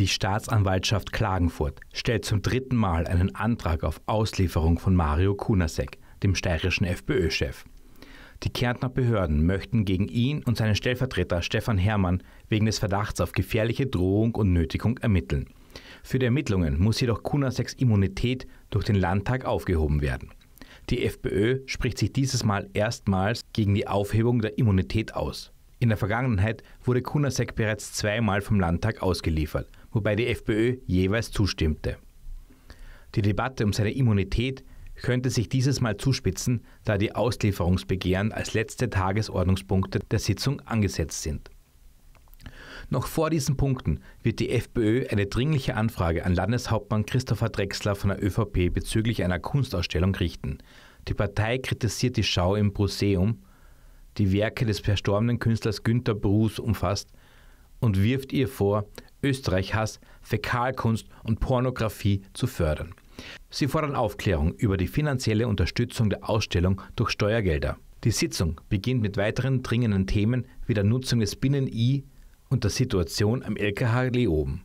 Die Staatsanwaltschaft Klagenfurt stellt zum dritten Mal einen Antrag auf Auslieferung von Mario Kunasek, dem steirischen FPÖ-Chef. Die Kärntner Behörden möchten gegen ihn und seinen Stellvertreter Stefan Herrmann wegen des Verdachts auf gefährliche Drohung und Nötigung ermitteln. Für die Ermittlungen muss jedoch Kunaseks Immunität durch den Landtag aufgehoben werden. Die FPÖ spricht sich dieses Mal erstmals gegen die Aufhebung der Immunität aus. In der Vergangenheit wurde Kunasek bereits zweimal vom Landtag ausgeliefert, wobei die FPÖ jeweils zustimmte. Die Debatte um seine Immunität könnte sich dieses Mal zuspitzen, da die Auslieferungsbegehren als letzte Tagesordnungspunkte der Sitzung angesetzt sind. Noch vor diesen Punkten wird die FPÖ eine dringliche Anfrage an Landeshauptmann Christopher Drexler von der ÖVP bezüglich einer Kunstausstellung richten. Die Partei kritisiert die Schau im Museum die Werke des verstorbenen Künstlers Günter Bruß umfasst und wirft ihr vor, Österreich-Hass, Fäkalkunst und Pornografie zu fördern. Sie fordern Aufklärung über die finanzielle Unterstützung der Ausstellung durch Steuergelder. Die Sitzung beginnt mit weiteren dringenden Themen wie der Nutzung des Binnen-I und der Situation am LKH Leoben.